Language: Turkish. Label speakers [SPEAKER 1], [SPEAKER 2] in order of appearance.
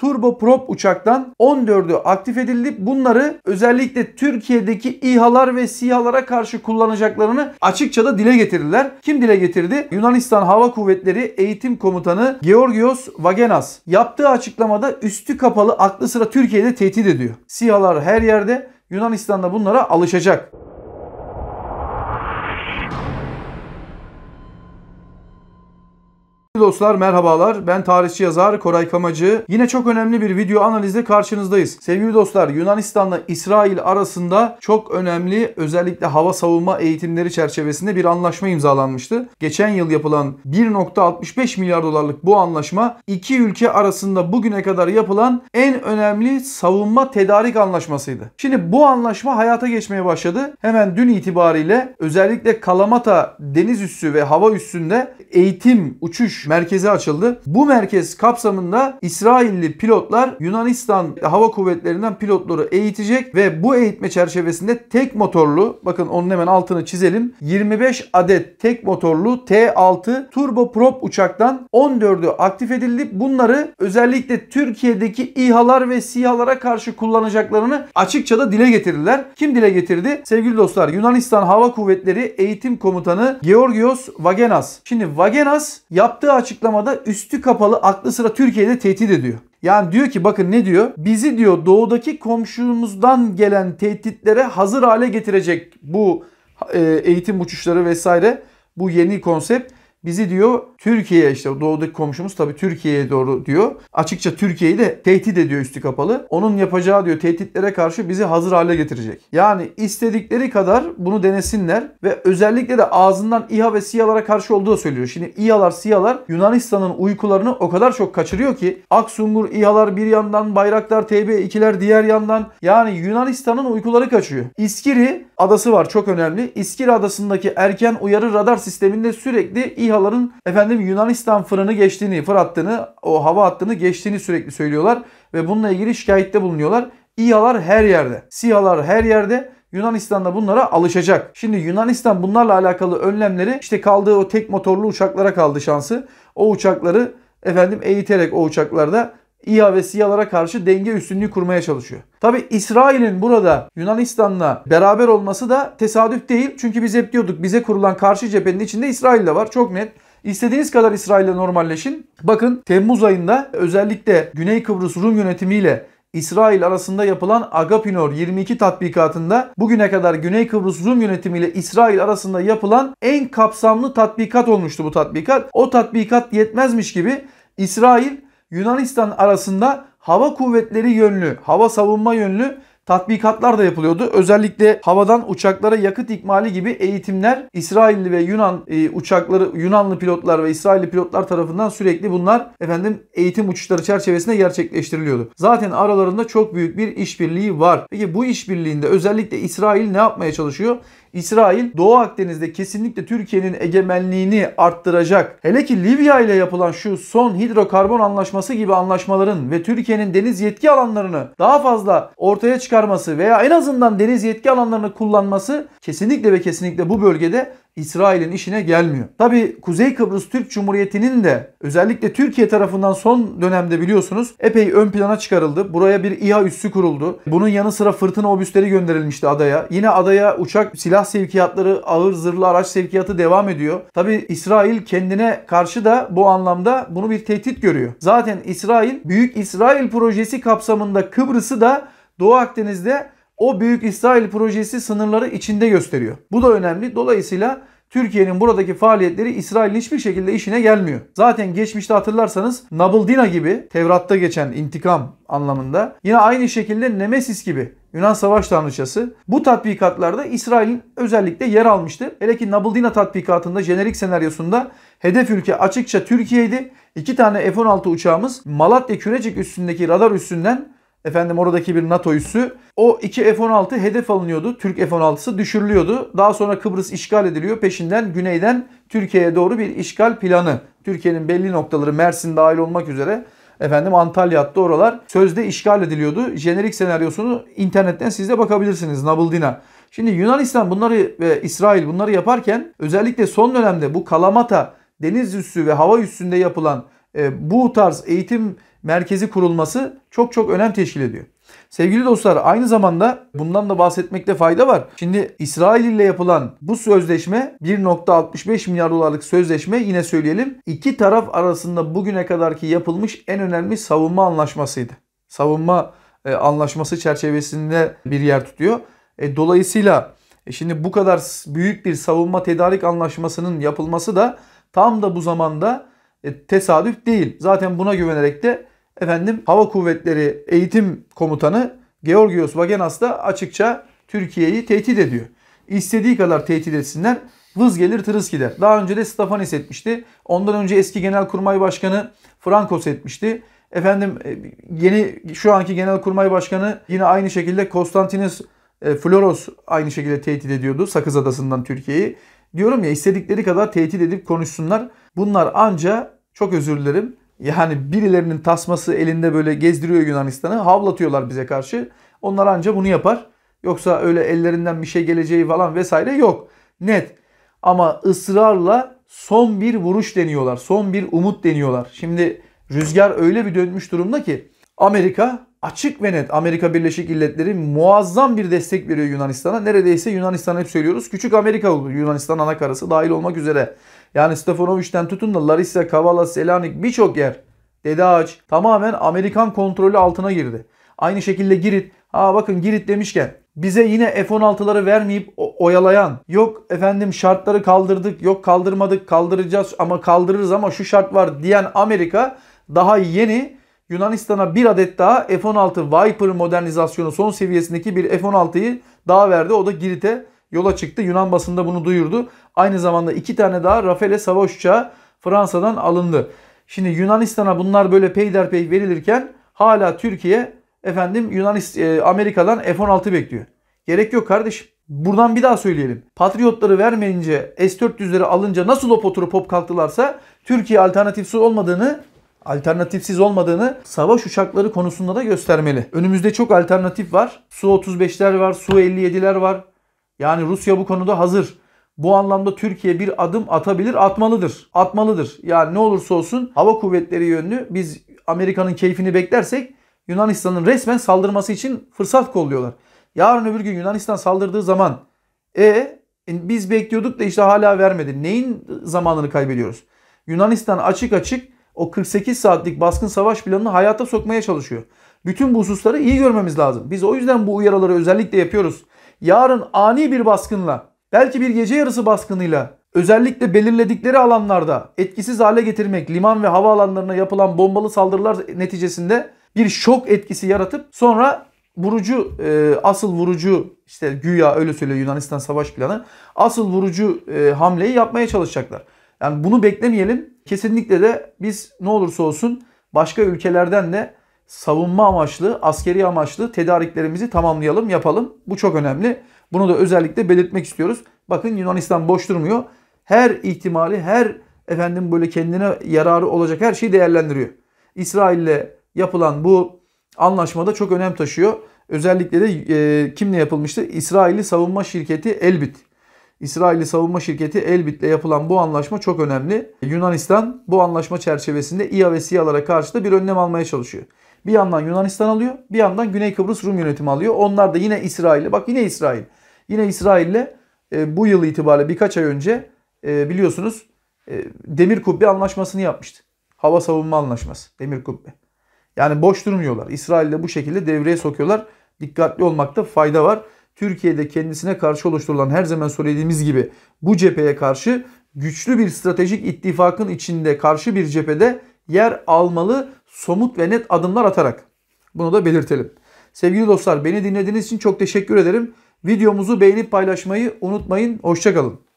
[SPEAKER 1] turboprop uçaktan 14'ü aktif edildi. Bunları özellikle Türkiye'deki İHA'lar ve SİHA'lara karşı kullanacaklarını açıkça da dile getirdiler. Kim dile getirdi? Yunanistan Hava Kuvvetleri Eğitim Komutanı Georgios Vagenas. Yaptığı açıklamada üstü kapalı aklı sıra Türkiye'de tehdit ediyor. SİHA'lar her yerde Yunanistan'da bunlara alışacak. Sevgili dostlar merhabalar. Ben tarihçi yazar Koray Kamacı. Yine çok önemli bir video analizle karşınızdayız. Sevgili dostlar Yunanistan'la İsrail arasında çok önemli özellikle hava savunma eğitimleri çerçevesinde bir anlaşma imzalanmıştı. Geçen yıl yapılan 1.65 milyar dolarlık bu anlaşma iki ülke arasında bugüne kadar yapılan en önemli savunma tedarik anlaşmasıydı. Şimdi bu anlaşma hayata geçmeye başladı. Hemen dün itibariyle özellikle Kalamata deniz üssü ve hava üssünde eğitim, uçuş, merkezi açıldı. Bu merkez kapsamında İsrailli pilotlar Yunanistan Hava Kuvvetleri'nden pilotları eğitecek ve bu eğitme çerçevesinde tek motorlu bakın onun hemen altını çizelim. 25 adet tek motorlu T6 turboprop uçaktan 14'ü aktif edildi. Bunları özellikle Türkiye'deki İHA'lar ve SİHA'lara karşı kullanacaklarını açıkça da dile getirdiler. Kim dile getirdi? Sevgili dostlar Yunanistan Hava Kuvvetleri Eğitim Komutanı Georgios Vagenas. Şimdi Vagenas yaptığı açıklamada üstü kapalı aklı sıra Türkiye'de tehdit ediyor. Yani diyor ki bakın ne diyor? Bizi diyor doğudaki komşumuzdan gelen tehditlere hazır hale getirecek bu e, eğitim uçuşları vesaire bu yeni konsept Bizi diyor Türkiye'ye işte doğudaki komşumuz tabii Türkiye'ye doğru diyor. Açıkça Türkiye'yi de tehdit ediyor üstü kapalı. Onun yapacağı diyor tehditlere karşı bizi hazır hale getirecek. Yani istedikleri kadar bunu denesinler ve özellikle de ağzından İHA ve SİHA'lara karşı olduğu söylüyor. Şimdi İHA'lar SİHA'lar Yunanistan'ın uykularını o kadar çok kaçırıyor ki Aksungur İHA'lar bir yandan Bayraktar TB2'ler diğer yandan yani Yunanistan'ın uykuları kaçıyor. İskiri adası var çok önemli. İskiri adasındaki erken uyarı radar sisteminde sürekli İHA SİHA'ların efendim Yunanistan fırını geçtiğini, fır hattını, o hava hattını geçtiğini sürekli söylüyorlar ve bununla ilgili şikayette bulunuyorlar. İHA'lar her yerde. SİHA'lar her yerde. Yunanistan da bunlara alışacak. Şimdi Yunanistan bunlarla alakalı önlemleri işte kaldığı o tek motorlu uçaklara kaldı şansı. O uçakları efendim eğiterek o uçaklarda İHA ve SİHA'lara karşı denge üstünlüğü kurmaya çalışıyor. Tabi İsrail'in burada Yunanistan'la beraber olması da tesadüf değil. Çünkü biz hep diyorduk bize kurulan karşı cephenin içinde İsrail de var. Çok net. İstediğiniz kadar İsrail'le normalleşin. Bakın Temmuz ayında özellikle Güney Kıbrıs Rum yönetimiyle İsrail arasında yapılan Agapinor 22 tatbikatında bugüne kadar Güney Kıbrıs Rum yönetimiyle İsrail arasında yapılan en kapsamlı tatbikat olmuştu bu tatbikat. O tatbikat yetmezmiş gibi İsrail Yunanistan arasında hava kuvvetleri yönlü, hava savunma yönlü tatbikatlar da yapılıyordu. Özellikle havadan uçaklara yakıt ikmali gibi eğitimler İsrailli ve Yunan e, uçakları Yunanlı pilotlar ve İsrailli pilotlar tarafından sürekli bunlar efendim eğitim uçuşları çerçevesinde gerçekleştiriliyordu. Zaten aralarında çok büyük bir işbirliği var. Peki bu işbirliğinde özellikle İsrail ne yapmaya çalışıyor? İsrail Doğu Akdeniz'de kesinlikle Türkiye'nin egemenliğini arttıracak. Hele ki Libya ile yapılan şu son hidrokarbon anlaşması gibi anlaşmaların ve Türkiye'nin deniz yetki alanlarını daha fazla ortaya çıkarması veya en azından deniz yetki alanlarını kullanması kesinlikle ve kesinlikle bu bölgede İsrail'in işine gelmiyor. Tabi Kuzey Kıbrıs Türk Cumhuriyeti'nin de özellikle Türkiye tarafından son dönemde biliyorsunuz epey ön plana çıkarıldı. Buraya bir İHA üssü kuruldu. Bunun yanı sıra fırtına obüsleri gönderilmişti adaya. Yine adaya uçak silah sevkiyatları, ağır zırhlı araç sevkiyatı devam ediyor. Tabi İsrail kendine karşı da bu anlamda bunu bir tehdit görüyor. Zaten İsrail Büyük İsrail projesi kapsamında Kıbrıs'ı da Doğu Akdeniz'de o Büyük İsrail projesi sınırları içinde gösteriyor. Bu da önemli. Dolayısıyla Türkiye'nin buradaki faaliyetleri İsrail'in hiçbir şekilde işine gelmiyor. Zaten geçmişte hatırlarsanız Nabaldina gibi Tevrat'ta geçen intikam anlamında yine aynı şekilde Nemesis gibi Yunan savaş tanrıçası bu tatbikatlarda İsrail'in özellikle yer almıştı. Hele ki Nabaldina tatbikatında jenerik senaryosunda hedef ülke açıkça Türkiye'ydi. İki tane F-16 uçağımız Malatya Kürecik üstündeki radar üstünden efendim oradaki bir NATO üssü. O iki F-16 hedef alınıyordu. Türk F-16'sı düşürülüyordu. Daha sonra Kıbrıs işgal ediliyor. Peşinden güneyden Türkiye'ye doğru bir işgal planı. Türkiye'nin belli noktaları Mersin dahil olmak üzere efendim Antalya hattı oralar sözde işgal ediliyordu. Jenerik senaryosunu internetten siz de bakabilirsiniz Nabıldina. Şimdi Yunanistan bunları ve İsrail bunları yaparken özellikle son dönemde bu Kalamata deniz üssü ve hava üssünde yapılan e, bu tarz eğitim merkezi kurulması çok çok önem teşkil ediyor. Sevgili dostlar aynı zamanda bundan da bahsetmekte fayda var. Şimdi İsrail ile yapılan bu sözleşme 1.65 milyar dolarlık sözleşme yine söyleyelim. iki taraf arasında bugüne kadarki yapılmış en önemli savunma anlaşmasıydı. Savunma e, anlaşması çerçevesinde bir yer tutuyor. E, dolayısıyla e, şimdi bu kadar büyük bir savunma tedarik anlaşmasının yapılması da tam da bu zamanda e, tesadüf değil. Zaten buna güvenerek de efendim Hava Kuvvetleri Eğitim Komutanı Georgios Vagenas da açıkça Türkiye'yi tehdit ediyor. İstediği kadar tehdit etsinler. Vız gelir tırıs gider. Daha önce de Stefanis etmişti. Ondan önce eski Genelkurmay Başkanı Frankos etmişti. Efendim e, yeni şu anki Genelkurmay Başkanı yine aynı şekilde Konstantinos e, Floros aynı şekilde tehdit ediyordu Sakız Adası'ndan Türkiye'yi. Diyorum ya istedikleri kadar tehdit edip konuşsunlar. Bunlar anca çok özür dilerim yani birilerinin tasması elinde böyle gezdiriyor Yunanistan'ı havlatıyorlar bize karşı. Onlar anca bunu yapar. Yoksa öyle ellerinden bir şey geleceği falan vesaire yok. Net. Ama ısrarla son bir vuruş deniyorlar. Son bir umut deniyorlar. Şimdi rüzgar öyle bir dönmüş durumda ki Amerika açık ve net Amerika Birleşik Devletleri muazzam bir destek veriyor Yunanistan'a. Neredeyse Yunanistan hep söylüyoruz. Küçük Amerika Yunanistan ana karası dahil olmak üzere. Yani Stefanovic'den tutun da Larissa, Kavala, Selanik birçok yer. Dede Ağaç tamamen Amerikan kontrolü altına girdi. Aynı şekilde Girit. Ha bakın Girit demişken bize yine F-16'ları vermeyip oyalayan yok efendim şartları kaldırdık yok kaldırmadık kaldıracağız ama kaldırırız ama şu şart var diyen Amerika daha yeni Yunanistan'a bir adet daha F-16 Viper modernizasyonu son seviyesindeki bir F-16'yı daha verdi. O da Girit'e yola çıktı. Yunan basında bunu duyurdu. Aynı zamanda iki tane daha Rafale savaş uçağı Fransa'dan alındı. Şimdi Yunanistan'a bunlar böyle peyderpey verilirken hala Türkiye efendim Yunanistan e, Amerika'dan F-16 bekliyor. Gerek yok kardeşim. Buradan bir daha söyleyelim. Patriotları vermeyince S-400'leri alınca nasıl o oturup hop kalktılarsa Türkiye alternatifsiz olmadığını alternatifsiz olmadığını savaş uçakları konusunda da göstermeli. Önümüzde çok alternatif var. Su-35'ler var, Su-57'ler var. Yani Rusya bu konuda hazır. Bu anlamda Türkiye bir adım atabilir, atmalıdır. Atmalıdır. Yani ne olursa olsun hava kuvvetleri yönlü biz Amerika'nın keyfini beklersek Yunanistan'ın resmen saldırması için fırsat kolluyorlar. Yarın öbür gün Yunanistan saldırdığı zaman e, e biz bekliyorduk da işte hala vermedi. Neyin zamanını kaybediyoruz? Yunanistan açık açık o 48 saatlik baskın savaş planını hayata sokmaya çalışıyor. Bütün bu hususları iyi görmemiz lazım. Biz o yüzden bu uyarıları özellikle yapıyoruz. Yarın ani bir baskınla, belki bir gece yarısı baskınıyla özellikle belirledikleri alanlarda etkisiz hale getirmek, liman ve havaalanlarına yapılan bombalı saldırılar neticesinde bir şok etkisi yaratıp sonra vurucu e, asıl vurucu işte güya öyle söylüyor Yunanistan savaş planı asıl vurucu e, hamleyi yapmaya çalışacaklar. Yani bunu beklemeyelim. Kesinlikle de biz ne olursa olsun başka ülkelerden de savunma amaçlı, askeri amaçlı tedariklerimizi tamamlayalım, yapalım. Bu çok önemli. Bunu da özellikle belirtmek istiyoruz. Bakın Yunanistan boş durmuyor. Her ihtimali, her efendim böyle kendine yararı olacak her şeyi değerlendiriyor. İsrail'le yapılan bu anlaşmada çok önem taşıyor. Özellikle de e, kimle yapılmıştı? İsrailli savunma şirketi Elbit. İsrail'i savunma şirketi Elbit'le yapılan bu anlaşma çok önemli. Yunanistan bu anlaşma çerçevesinde İHA ve SİHA'lara karşı da bir önlem almaya çalışıyor. Bir yandan Yunanistan alıyor, bir yandan Güney Kıbrıs Rum yönetimi alıyor. Onlar da yine İsrail'le, bak yine İsrail. Yine İsrail'le e, bu yıl itibariyle birkaç ay önce e, biliyorsunuz e, Demir Kubbe anlaşmasını yapmıştı. Hava savunma anlaşması, Demir Kubbe. Yani boş durmuyorlar. İsraille bu şekilde devreye sokuyorlar. Dikkatli olmakta fayda var. Türkiye'de kendisine karşı oluşturulan her zaman söylediğimiz gibi bu cepheye karşı güçlü bir stratejik ittifakın içinde karşı bir cephede yer almalı somut ve net adımlar atarak. Bunu da belirtelim. Sevgili dostlar beni dinlediğiniz için çok teşekkür ederim. Videomuzu beğenip paylaşmayı unutmayın. Hoşçakalın.